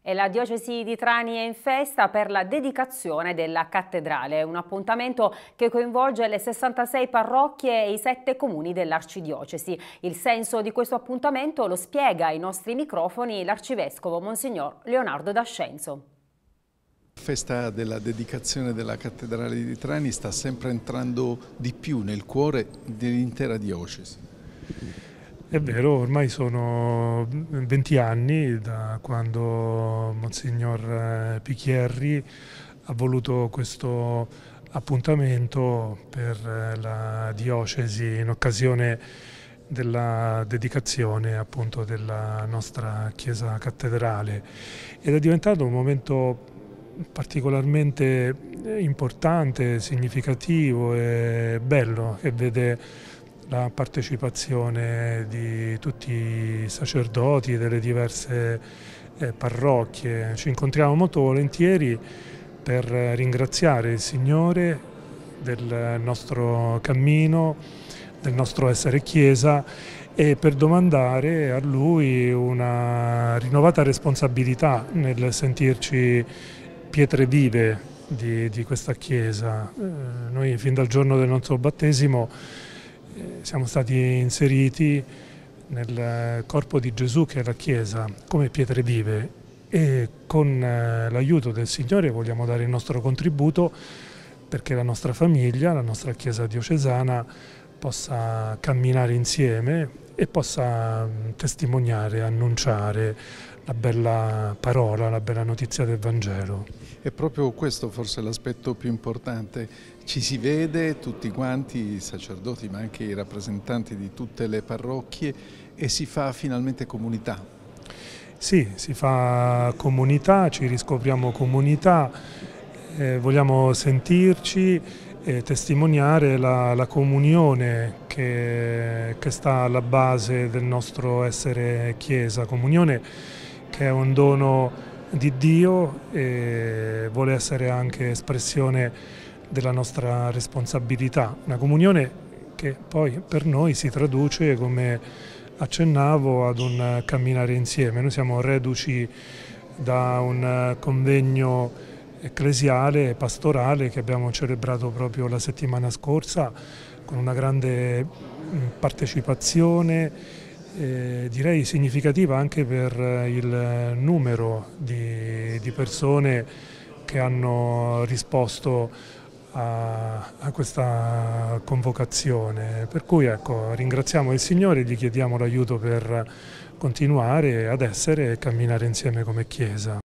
E la diocesi di Trani è in festa per la dedicazione della cattedrale, un appuntamento che coinvolge le 66 parrocchie e i 7 comuni dell'arcidiocesi. Il senso di questo appuntamento lo spiega ai nostri microfoni l'arcivescovo Monsignor Leonardo D'Ascenzo. La festa della dedicazione della cattedrale di Trani sta sempre entrando di più nel cuore dell'intera diocesi. È vero, ormai sono 20 anni da quando Monsignor eh, Picchierri ha voluto questo appuntamento per eh, la diocesi in occasione della dedicazione appunto della nostra chiesa cattedrale ed è diventato un momento particolarmente eh, importante, significativo e bello che vede la partecipazione di tutti i sacerdoti delle diverse eh, parrocchie. Ci incontriamo molto volentieri per ringraziare il Signore del nostro cammino, del nostro essere Chiesa e per domandare a Lui una rinnovata responsabilità nel sentirci pietre vive di, di questa Chiesa. Eh, noi fin dal giorno del nostro battesimo siamo stati inseriti nel corpo di Gesù che è la Chiesa come pietre vive e con eh, l'aiuto del Signore vogliamo dare il nostro contributo perché la nostra famiglia, la nostra Chiesa diocesana possa camminare insieme e possa mm, testimoniare, annunciare la bella parola, la bella notizia del Vangelo. E proprio questo forse l'aspetto più importante. Ci si vede tutti quanti, i sacerdoti, ma anche i rappresentanti di tutte le parrocchie e si fa finalmente comunità. Sì, si fa comunità, ci riscopriamo comunità, eh, vogliamo sentirci e eh, testimoniare la, la comunione che, che, sta alla base del nostro essere Chiesa, comunione che è un dono di Dio e vuole essere anche espressione della nostra responsabilità, una comunione che poi per noi si traduce come accennavo ad un camminare insieme, noi siamo reduci da un convegno ecclesiale e pastorale che abbiamo celebrato proprio la settimana scorsa con una grande mm, partecipazione eh, direi significativa anche per eh, il numero di, di persone che hanno risposto a, a, questa convocazione. Per cui ecco, ringraziamo il Signore e gli chiediamo l'aiuto per continuare ad essere e camminare insieme come Chiesa.